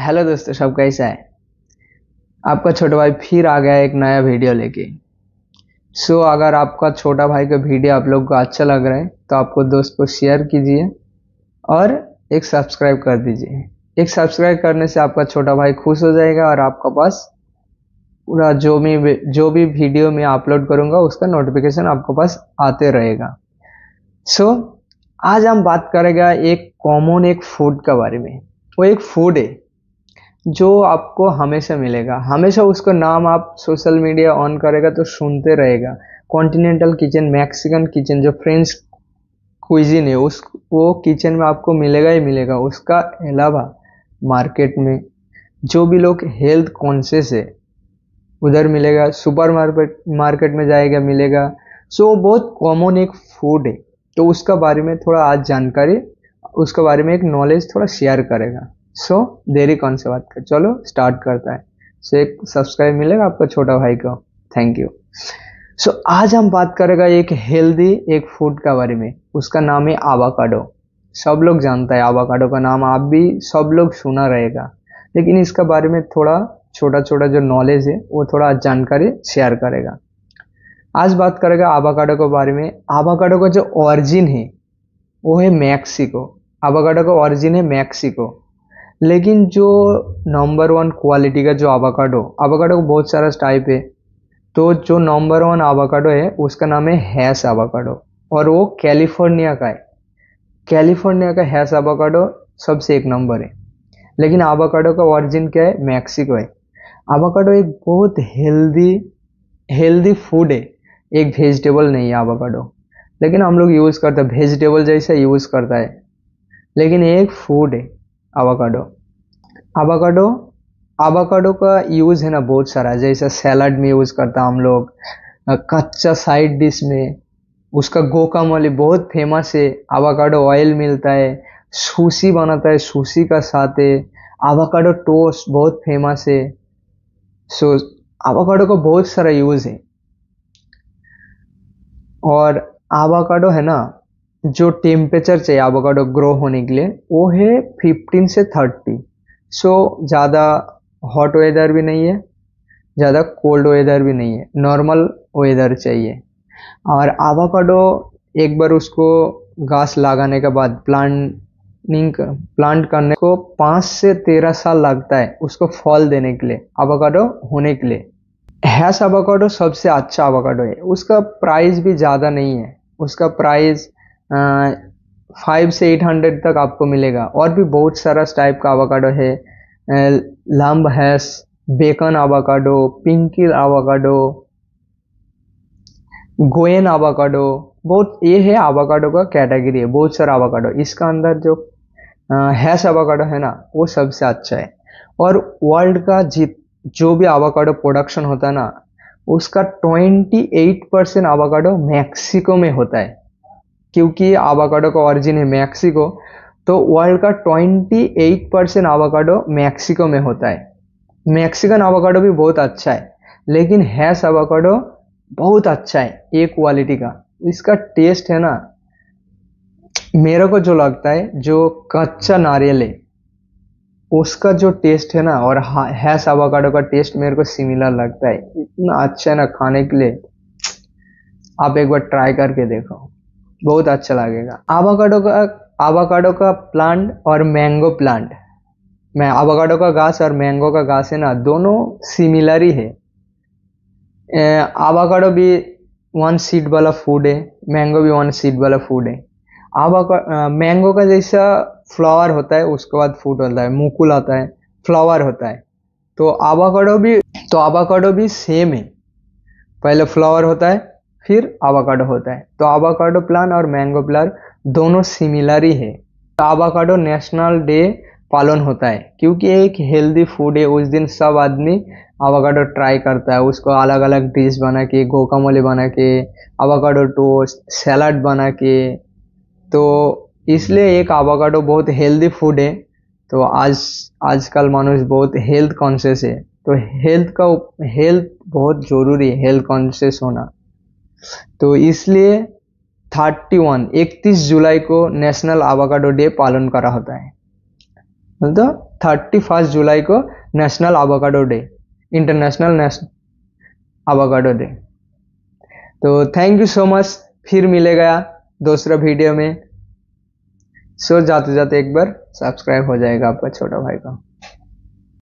hello दोस्तों सब कैसा है आपका छोटा भाई फिर आ गया एक नया वीडियो लेके सो so, अगर आपका छोटा भाई का वीडियो आप लोग को अच्छा लग रहा है तो आपको दोस्त को शेयर कीजिए और एक सब्सक्राइब कर दीजिए एक सब्सक्राइब करने से आपका छोटा भाई खुश हो जाएगा और आपका पास पूरा जो भी जो भी वीडियो मैं अपलोड करूँगा उसका नोटिफिकेशन आपके पास आते रहेगा सो so, आज हम बात करेगा एक कॉमन एक फूड के बारे में वो एक फूड है जो आपको हमेशा मिलेगा हमेशा उसका नाम आप सोशल मीडिया ऑन करेगा तो सुनते रहेगा कॉन्टिनेंटल किचन मैक्सिकन किचन जो फ्रेंच क्विजिन है उस वो किचन में आपको मिलेगा ही मिलेगा उसका अलावा मार्केट में जो भी लोग हेल्थ कॉन्शियस है उधर मिलेगा सुपर मार्केट मार्केट में जाएगा मिलेगा सो बहुत कॉमन एक फूड है तो उसका बारे में थोड़ा आज जानकारी उसके बारे में एक नॉलेज थोड़ा शेयर करेगा सो देरी कौन से बात कर चलो स्टार्ट करता है सो so, एक सब्सक्राइब मिलेगा आपका छोटा भाई को थैंक यू सो so, आज हम बात करेगा एक हेल्दी एक फूड का बारे में उसका नाम है आवाकाडो सब लोग जानता है आवाकाडो का नाम आप भी सब लोग सुना रहेगा लेकिन इसका बारे में थोड़ा छोटा छोटा जो नॉलेज है वो थोड़ा जानकारी शेयर करेगा आज बात करेगा आवाकाडो के बारे में आवाकाडो का जो ऑरिजिन है वो है मैक्सिको आवाकाडो का ऑरिजिन है मैक्सिको लेकिन जो नंबर वन क्वालिटी का जो आवाकाडो आवाकाडो को बहुत सारा टाइप है तो जो नंबर वन आवाकाडो है उसका नाम है हैस आवाकाडो और वो कैलिफोर्निया का है कैलिफोर्निया का हैस आवाकाडो सबसे एक नंबर है लेकिन आवाकाडो का ओरिजिन क्या है मैक्सिको है आवाकाडो एक बहुत हेल्दी हेल्दी फूड है एक वेजिटेबल नहीं है आवाकाडो लेकिन हम लोग यूज़ करते हैं वेजिटेबल जैसा यूज़ करता है लेकिन एक फूड है आवाकाडो आवाकाडो आवाकाडो का यूज़ है ना बहुत सारा जैसे सैलड में यूज़ करता हम लोग कच्चा साइड डिश में उसका गोका वाली बहुत फेमस है आवाकाडो ऑयल मिलता है सूसी बनाता है सूसी का साथ है अवाकाडो टोस्ट बहुत फेमस है सो अवाकाडो का बहुत सारा यूज़ है और अवाकाडो है ना जो टेम्परेचर चाहिए एवोकाडो ग्रो होने के लिए वो है 15 से 30 सो so, ज़्यादा हॉट वेदर भी नहीं है ज़्यादा कोल्ड वेदर भी नहीं है नॉर्मल वेदर चाहिए और आवाकाडो एक बार उसको घास लगाने के बाद प्लांटिंग प्लांट करने को पाँच से तेरह साल लगता है उसको फल देने के लिए आवाकाडो होने के लिए हैस आवाकाडो सबसे अच्छा आवाकाडो है उसका प्राइस भी ज़्यादा नहीं है उसका प्राइस फाइव से एट हंड्रेड तक आपको मिलेगा और भी बहुत सारा टाइप का आवाकाडो है Lamb Hass Bacon avocado Pinkerton avocado Gwen avocado बहुत ये है आवाकाडो का कैटेगरी है बहुत सारा आवाकाडो इसका अंदर जो हैस आवाकाडो है ना वो सबसे अच्छा है और वर्ल्ड का जित जो भी आवाकाडो प्रोडक्शन होता है ना उसका 28 परसेंट आवाकाडो मैक्सिको में होता है क्योंकि आवाकाडो का ऑरिजिन है मैक्सिको तो वर्ल्ड का 28 परसेंट आवाकाडो मैक्सिको में होता है मैक्सिकन आवाकाडो भी बहुत अच्छा है लेकिन हैश आवाकाडो बहुत अच्छा है ए क्वालिटी का इसका टेस्ट है ना मेरे को जो लगता है जो कच्चा नारियल है उसका जो टेस्ट है ना और हैस आवाकाडो का टेस्ट मेरे को सिमिलर लगता है इतना अच्छा है ना खाने के लिए आप एक बार ट्राई करके देखो बहुत अच्छा लगेगा आवाकाडो का आवाकाडो का प्लांट और मैंगो प्लांट मैं आवाकाडो का घास और मैंगो का घास है ना दोनों सिमिलर ही है आवाकाडो भी वन सीड वाला फूड है मैंगो भी वन सीड वाला फूड है आवाका मैंगो का जैसा फ्लावर होता है उसके बाद फूड होता है मुकुल आता है फ्लावर होता है तो आवाकाडो भी तो आवाकाडो भी सेम है पहले फ्लावर होता है फिर आवाकाडो होता है तो आवाकाडो प्लान और मैंगो प्लान दोनों सिमिलर ही है तो आवाकाडो नेशनल डे पालन होता है क्योंकि एक हेल्दी फूड है उस दिन सब आदमी आवाकाडो ट्राई करता है उसको अलग अलग डिश बना के गोकामोली बना के आवाकाडो टोस्ट सैलड बना के तो इसलिए एक आवाकाडो बहुत हेल्दी फूड है तो आज आजकल मानुष बहुत हेल्थ कॉन्शियस है तो हेल्थ का हेल्थ बहुत ज़रूरी है हेल्थ कॉन्शियस होना तो इसलिए थर्टी वन इकतीस जुलाई को नेशनल आवाकाडो डे पालन करा होता है तो थर्टी फर्स्ट जुलाई को national avocado day international avocado day तो थैंक यू सो मच फिर मिलेगा दूसरा वीडियो में सो जाते जाते एक बार सब्सक्राइब हो जाएगा आपका छोटा भाई का